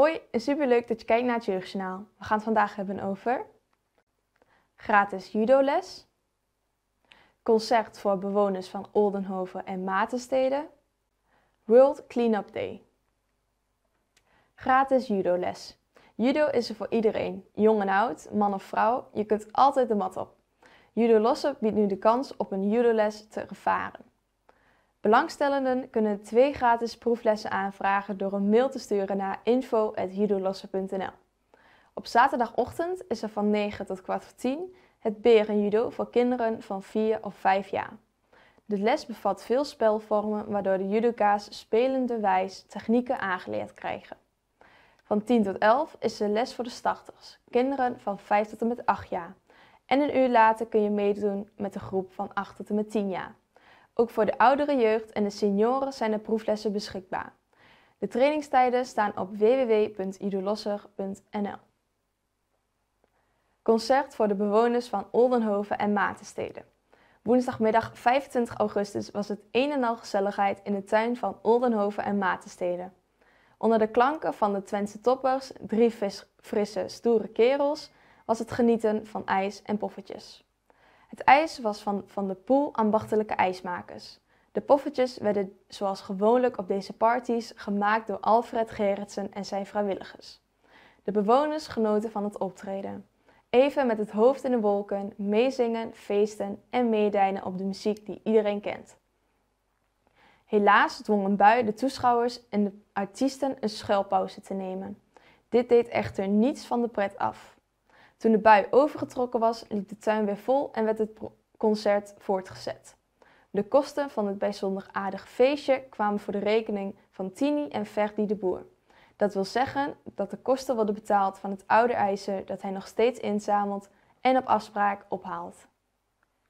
Hoi en superleuk dat je kijkt naar het Jeugdjournaal. We gaan het vandaag hebben over gratis judoles, concert voor bewoners van Oldenhoven en Matensteden, World Cleanup Day. Gratis judoles. Judo is er voor iedereen, jong en oud, man of vrouw, je kunt altijd de mat op. Judo Lossen biedt nu de kans op een judoles te ervaren. Belangstellenden kunnen twee gratis proeflessen aanvragen door een mail te sturen naar info.judolossen.nl. Op zaterdagochtend is er van 9 tot kwart voor 10 het berenjudo voor kinderen van 4 of 5 jaar. De les bevat veel spelvormen waardoor de judoka's wijs technieken aangeleerd krijgen. Van 10 tot 11 is de les voor de starters, kinderen van 5 tot en met 8 jaar. En een uur later kun je meedoen met de groep van 8 tot en met 10 jaar. Ook voor de oudere jeugd en de senioren zijn de proeflessen beschikbaar. De trainingstijden staan op www.idolosser.nl. Concert voor de bewoners van Oldenhoven en Matensteden. Woensdagmiddag 25 augustus was het een en al gezelligheid in de tuin van Oldenhoven en Matensteden. Onder de klanken van de Twentse toppers, drie frisse, stoere kerels, was het genieten van ijs en poffertjes. Het ijs was van Van de pool ambachtelijke ijsmakers. De poffertjes werden zoals gewoonlijk op deze parties gemaakt door Alfred Gerritsen en zijn vrijwilligers. De bewoners genoten van het optreden. Even met het hoofd in de wolken, meezingen, feesten en meedijnen op de muziek die iedereen kent. Helaas dwong een bui de toeschouwers en de artiesten een schuilpauze te nemen. Dit deed echter niets van de pret af. Toen de bui overgetrokken was, liep de tuin weer vol en werd het concert voortgezet. De kosten van het bijzonder aardig feestje kwamen voor de rekening van Tini en Ferdi de Boer. Dat wil zeggen dat de kosten worden betaald van het oude ijzer dat hij nog steeds inzamelt en op afspraak ophaalt.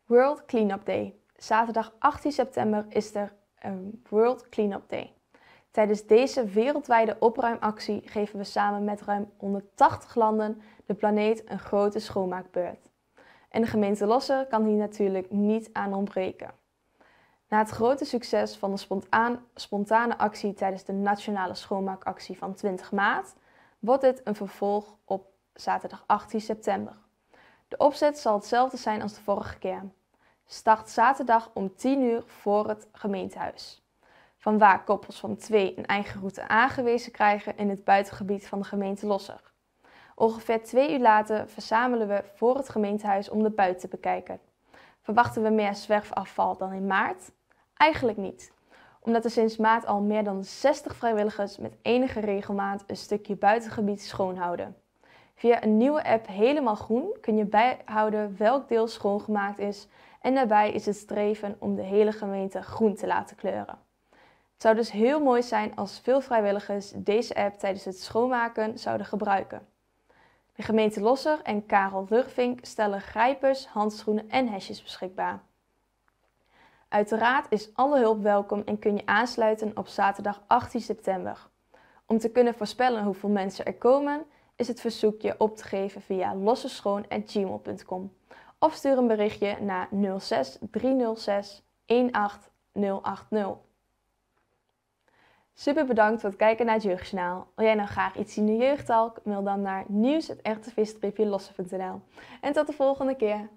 World Cleanup Day. Zaterdag 18 september is er een World Cleanup Day. Tijdens deze wereldwijde opruimactie geven we samen met ruim 180 landen de planeet een grote schoonmaakbeurt. En de gemeente Losser kan hier natuurlijk niet aan ontbreken. Na het grote succes van de spontane actie tijdens de Nationale Schoonmaakactie van 20 maart, wordt dit een vervolg op zaterdag 18 september. De opzet zal hetzelfde zijn als de vorige keer. Start zaterdag om 10 uur voor het gemeentehuis van waar koppels van twee een eigen route aangewezen krijgen in het buitengebied van de gemeente Losser. Ongeveer twee uur later verzamelen we voor het gemeentehuis om de buit te bekijken. Verwachten we meer zwerfafval dan in maart? Eigenlijk niet, omdat er sinds maart al meer dan 60 vrijwilligers met enige regelmaat een stukje buitengebied schoonhouden. Via een nieuwe app Helemaal Groen kun je bijhouden welk deel schoongemaakt is en daarbij is het streven om de hele gemeente groen te laten kleuren. Het zou dus heel mooi zijn als veel vrijwilligers deze app tijdens het schoonmaken zouden gebruiken. De gemeente Losser en Karel Lurvink stellen grijpers, handschoenen en hesjes beschikbaar. Uiteraard is alle hulp welkom en kun je aansluiten op zaterdag 18 september. Om te kunnen voorspellen hoeveel mensen er komen, is het verzoek je op te geven via losseschoon.gmail.com of stuur een berichtje naar 06 306 18080. Super bedankt voor het kijken naar het Jeugdjournaal. Wil jij nou graag iets zien in de jeugdtalk? Mail dan naar nieuwsrtvist En tot de volgende keer!